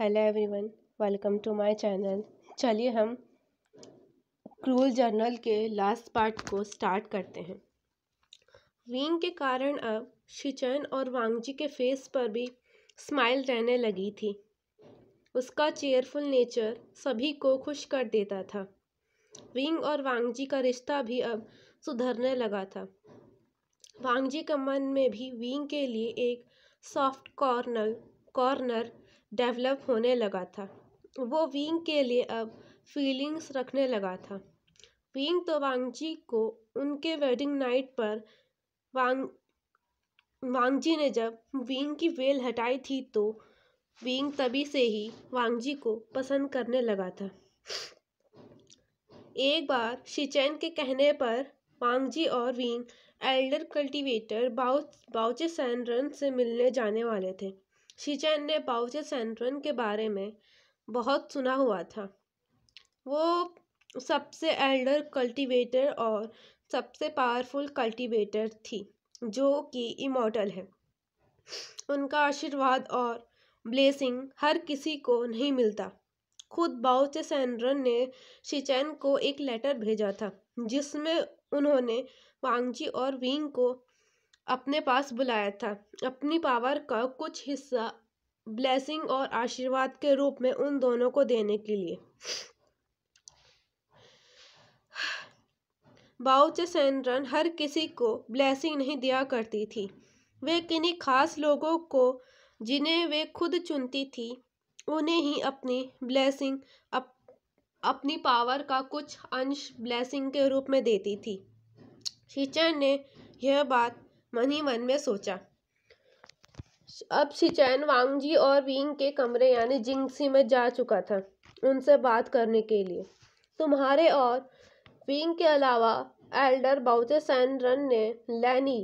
hello everyone welcome to my channel चलिए हम क्रूल जर्नल के लास्ट पार्ट को स्टार्ट करते हैं विंग के कारण अब शिचन और वांगजी के फेस पर भी स्माइल रहने लगी थी उसका चेयरफुल नेचर सभी को खुश कर देता था विंग और वांगजी का रिश्ता भी अब सुधरने लगा था वांगजी के मन में भी विंग के लिए एक सॉफ्ट कॉर्नर कॉर्नर डेवलप होने लगा था वो विंग के लिए अब फीलिंग्स रखने लगा था विंग तो वांगजी को उनके वेडिंग नाइट पर वांग वांगजी ने जब विंग की वेल हटाई थी तो विंग तभी से ही वांगजी को पसंद करने लगा था एक बार शिचैन के कहने पर वांगजी और विंग एल्डर कल्टीवेटर बाउच बाउचे सैनरन से मिलने जाने वाले थे शीचैन ने पाउचे सेंट्रन के बारे में बहुत सुना हुआ था वो सबसे एल्डर कल्टीवेटर और सबसे पावरफुल कल्टीवेटर थी जो कि इमोटल है उनका आशीर्वाद और ब्लेसिंग हर किसी को नहीं मिलता खुद बाउचे सेंड्रन ने शिचैन को एक लेटर भेजा था जिसमें उन्होंने वांगजी और विंग को अपने पास बुलाया था अपनी पावर का कुछ हिस्सा ब्लेसिंग और आशीर्वाद के रूप में उन दोनों को देने के लिए बाउचे सेंड्रन हर किसी को ब्लेसिंग नहीं दिया करती थी वे किन्हीं खास लोगों को जिन्हें वे खुद चुनती थी उन्हें ही अपनी ब्लेसिंग अप, अपनी पावर का कुछ अंश ब्लेसिंग के रूप में देती थी शीचर ने यह बात मन ही मन में सोचा अब शिचैन वांगजी और विंग के कमरे यानी जिंगसी में जा चुका था उनसे बात करने के लिए तुम्हारे और विंग के अलावा एल्डर बाउचे सैनरन ने लैनी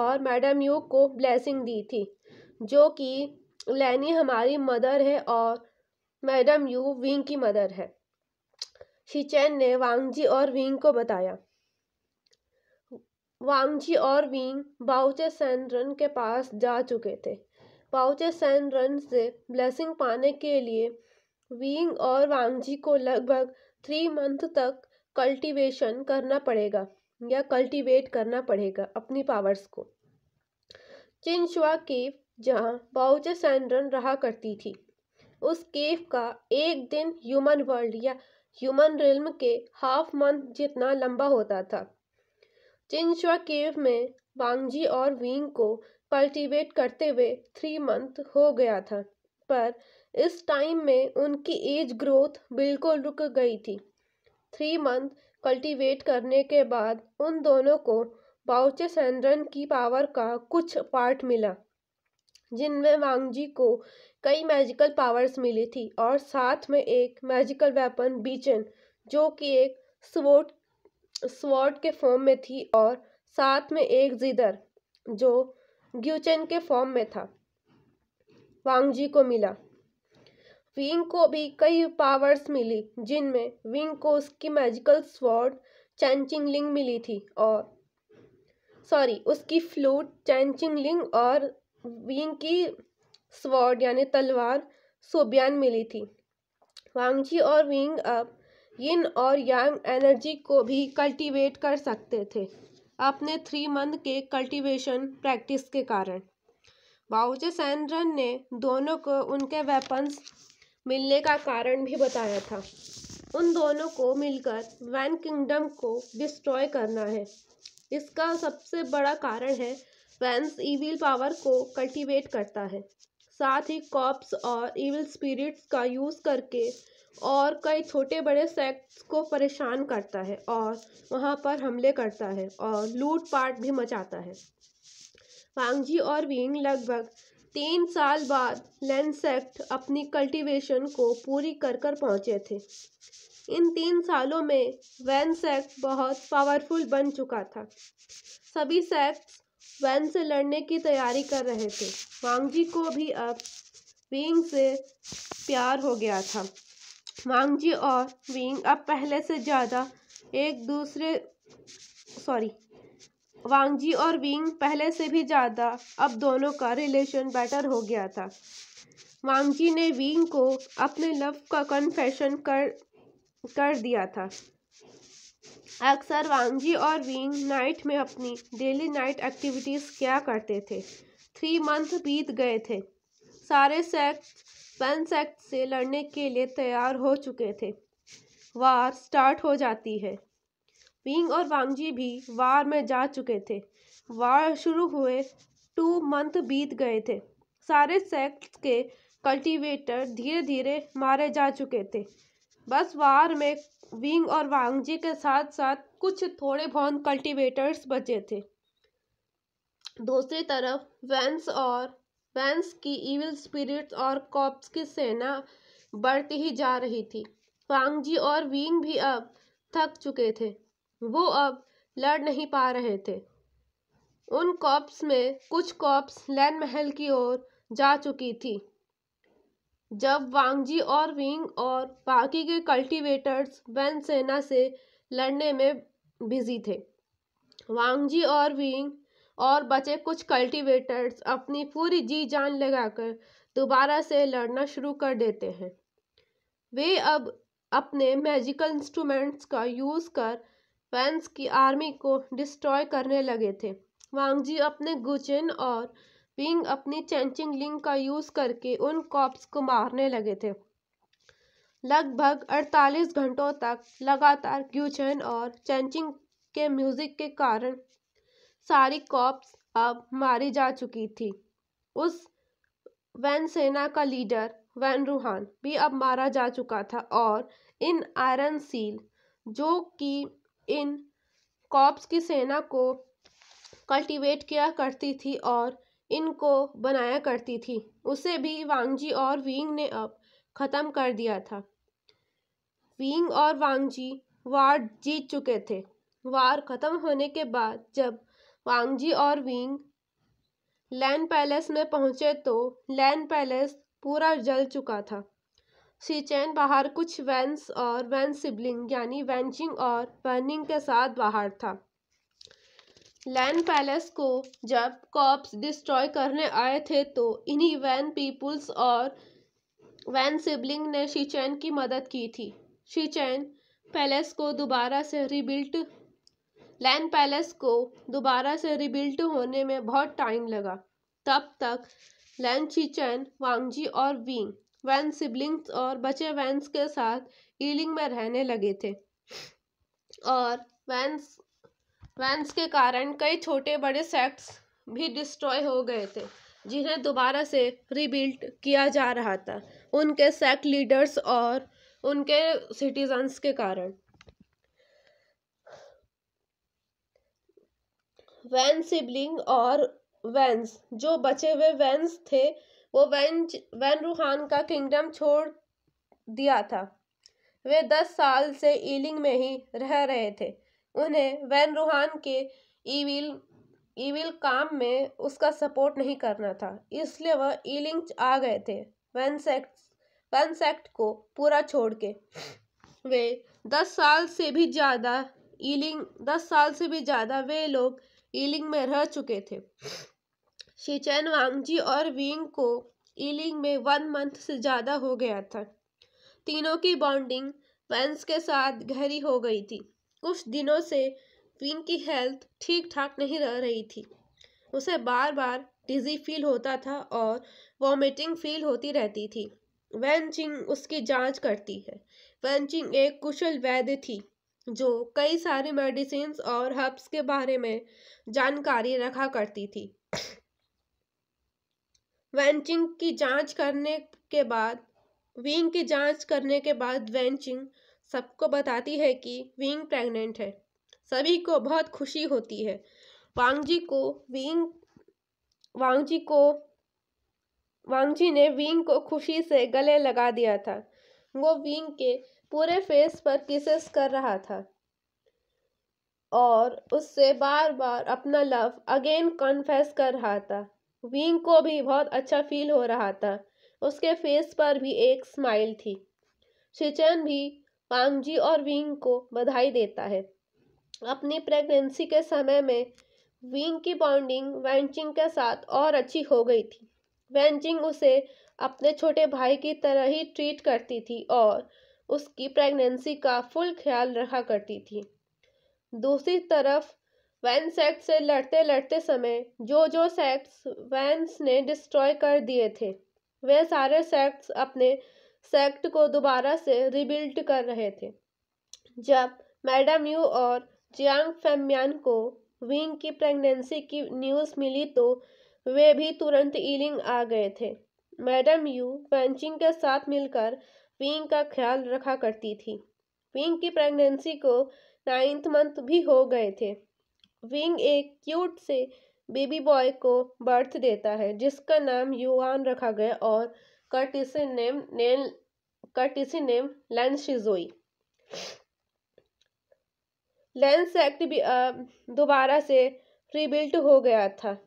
और मैडम यू को ब्लेसिंग दी थी जो कि लैनी हमारी मदर है और मैडम यू विंग की मदर है शिचैन ने वांगजी और विंग को बताया वांगची और विंग सैनरन के पास जा चुके थे सैनरन से ब्लेसिंग पाने के लिए विंग और वांगजी को लगभग थ्री मंथ तक कल्टीवेशन करना पड़ेगा या कल्टीवेट करना पड़ेगा अपनी पावर्स को चिनशुआ केव जहाँ बाउचे सैनरन रहा करती थी उस केव का एक दिन ह्यूमन वर्ल्ड या ह्यूमन रिल्म के हाफ मंथ जितना लंबा होता था चिंचवा केव में वांगजी और वींग को कल्टीवेट करते हुए थ्री मंथ हो गया था पर इस टाइम में उनकी एज ग्रोथ बिल्कुल रुक गई थी थ्री मंथ कल्टीवेट करने के बाद उन दोनों को बाउचे सेंड्रन की पावर का कुछ पार्ट मिला जिनमें वांगजी को कई मैजिकल पावर्स मिली थी और साथ में एक मैजिकल वेपन बीचन जो कि एक स्वोट स्वॉर्ड के फॉर्म में थी और साथ में एक जिदर जो ग्यूचेन के फॉर्म में था वांगजी को मिला विंग को भी कई पावर्स मिली जिनमें विंग को उसकी मैजिकल स्वॉर्ड चैनचिंगलिंग मिली थी और सॉरी उसकी फ्लूट चैनचिंगलिंग और विंग की स्वॉर्ड यानी तलवार सोबियान मिली थी वांगजी और विंग अब इन और यांग एनर्जी को भी कल्टीवेट कर सकते थे अपने थ्री मंथ के कल्टीवेशन प्रैक्टिस के कारण बाउजे सैंड्रन ने दोनों को उनके वेपन्स मिलने का कारण भी बताया था उन दोनों को मिलकर वैन किंगडम को डिस्ट्रॉय करना है इसका सबसे बड़ा कारण है वैंस ईविल पावर को कल्टीवेट करता है साथ ही कॉप्स और ईविल स्पिरिट्स का यूज़ करके और कई छोटे बड़े सेक्ट्स को परेशान करता है और वहाँ पर हमले करता है और लूटपाट भी मचाता है वांगजी और विंग लगभग तीन साल बाद लैंडसेक्ट अपनी कल्टीवेशन को पूरी कर कर पहुँचे थे इन तीन सालों में वैन सेक्ट बहुत पावरफुल बन चुका था सभी सेक्ट्स वैन से लड़ने की तैयारी कर रहे थे वांगजी को भी अब विंग से प्यार हो गया था मांगजी और विंग अब पहले से ज़्यादा एक दूसरे सॉरी वांगजी और विंग पहले से भी ज़्यादा अब दोनों का रिलेशन बेटर हो गया था वांगजी ने विंग को अपने लव का कन्फेशन कर कर दिया था अक्सर वांगजी और विंग नाइट में अपनी डेली नाइट एक्टिविटीज़ क्या करते थे थ्री मंथ बीत गए थे सारे सेक्स पेंस एक्ट से लड़ने के लिए तैयार हो चुके थे वार स्टार्ट हो जाती है विंग और वांगजी भी वार में जा चुके थे वार शुरू हुए टू मंथ बीत गए थे सारे सेक्ट के कल्टीवेटर धीरे धीरे मारे जा चुके थे बस वार में विंग और वांगजी के साथ साथ कुछ थोड़े बहुत कल्टीवेटर्स बचे थे दूसरी तरफ वेंस और वैंस की इविल स्पिरिट्स और कॉप्स की सेना बढ़ती ही जा रही थी वांगजी और विंग भी अब थक चुके थे वो अब लड़ नहीं पा रहे थे उन कॉप्स में कुछ कॉप्स लैन महल की ओर जा चुकी थी जब वांगजी और विंग और बाकी के कल्टीवेटर्स वैन सेना से लड़ने में बिजी थे वांगजी और विंग और बचे कुछ कल्टीवेटर्स अपनी पूरी जी जान लगाकर दोबारा से लड़ना शुरू कर देते हैं वे अब अपने मैजिकल इंस्ट्रूमेंट्स का यूज़ कर फैंस की आर्मी को डिस्ट्रॉय करने लगे थे वांगजी अपने गुचिन और विंग अपनी चैंचिंग लिंग का यूज़ करके उन कॉप्स को मारने लगे थे लगभग 48 घंटों तक लगातार ग्यूचन और चैंचिंग के म्यूज़िक के कारण सारी कॉप्स अब मारी जा चुकी थी उस वैन सेना का लीडर वैन रूहान भी अब मारा जा चुका था और इन आयरन सील जो कि इन कॉप्स की सेना को कल्टीवेट किया करती थी और इनको बनाया करती थी उसे भी वांगजी और विंग ने अब ख़त्म कर दिया था विंग और वांगजी वार जीत चुके थे वार ख़त्म होने के बाद जब वांगजी और विंग लैन पैलेस में पहुंचे तो लैन पैलेस पूरा जल चुका था सीचैन बाहर कुछ वैंस और वैन सिबलिंग यानी वेंचिंग और वर्निंग के साथ बाहर था लैन पैलेस को जब कॉप्स डिस्ट्रॉय करने आए थे तो इन्हीं वैन पीपल्स और वैन सिबलिंग ने शिचैन की मदद की थी शिचैन पैलेस को दोबारा से रिबिल्ट लैन पैलेस को दोबारा से रिबिल्ट होने में बहुत टाइम लगा तब तक लैन चीचैन वांगजी और वी वैन सिबलिंग्स और बचे वैंस के साथ ईलिंग में रहने लगे थे और वैंस वैंस के कारण कई छोटे बड़े सेक्ट्स भी डिस्ट्रॉय हो गए थे जिन्हें दोबारा से रिबिल्ट किया जा रहा था उनके सेक्ट लीडर्स और उनके सिटीजन्स के कारण वैन सिबलिंग और वैंस जो बचे हुए वैंस थे वो वैन वैन रूहान का किंगडम छोड़ दिया था वे दस साल से ईलिंग में ही रह रहे थे उन्हें वैन रूहान के ईविल ईविल काम में उसका सपोर्ट नहीं करना था इसलिए वह ईलिंग आ गए थे वैन सेक्ट को पूरा छोड़ के वे दस साल से भी ज़्यादा ईलिंग दस साल से भी ज़्यादा वे लोग ईलिंग में रह चुके थे शिचैन वांगजी और विंग को ईलिंग में वन मंथ से ज़्यादा हो गया था तीनों की बॉन्डिंग वेंस के साथ गहरी हो गई थी कुछ दिनों से विंग की हेल्थ ठीक ठाक नहीं रह रही थी उसे बार बार डिजी फील होता था और वॉमिटिंग फील होती रहती थी वेंचिंग उसकी जांच करती है वेंचिंग एक कुशल वैद्य थी जो कई सारे मेडिसिन और हर्ब्स के बारे में जानकारी रखा करती थी वेंचिंग की जांच करने के बाद विंग की जांच करने के बाद वेंचिंग सबको बताती है कि विंग प्रेग्नेंट है सभी को बहुत खुशी होती है वांगजी को विंग वांगजी को वांगजी ने विंग को खुशी से गले लगा दिया था वो विंग के पूरे फेस पर किसेस कर रहा था और उससे बार बार अपना लव अगेन कन्फेस कर रहा था विंग को भी बहुत अच्छा फील हो रहा था उसके फेस पर भी एक स्माइल थी शिचन भी पांगजी और विंग को बधाई देता है अपनी प्रेगनेंसी के समय में विंग की बॉन्डिंग वेंचिंग के साथ और अच्छी हो गई थी वेंचिंग उसे अपने छोटे भाई की तरह ही ट्रीट करती थी और उसकी प्रेगनेंसी का फुल ख्याल रखा करती थी दूसरी तरफ वैन सेक्स से लड़ते लड़ते समय जो जो सेक्स वैंस ने डिस्ट्रॉय कर दिए थे वे सारे सेक्स अपने सेक्ट को दोबारा से रिबिल्ट कर रहे थे जब मैडम यू और जियांग फेम्यान को विंग की प्रेगनेंसी की न्यूज़ मिली तो वे भी तुरंत ईलिंग आ गए थे मैडम यू वेंचिंग के साथ मिलकर पिंग का ख्याल रखा करती थी पिंग की प्रेगनेंसी को नाइन्थ मंथ भी हो गए थे विंग एक क्यूट से बेबी बॉय को बर्थ देता है जिसका नाम युआन रखा गया और कर्टिसी नेम नेल कर्टिसी नेम लेंस शिजोई लेंस एक्ट भी दोबारा से रिबिल्ट हो गया था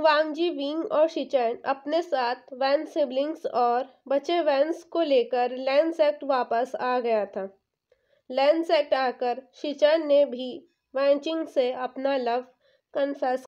वांगजी विंग और शिचैन अपने साथ वैन सिबलिंग्स और बचे वैंस को लेकर लैंस एक्ट वापस आ गया था लैंस एक्ट आकर शिचैन ने भी वैंचिंग से अपना लव कन्फेस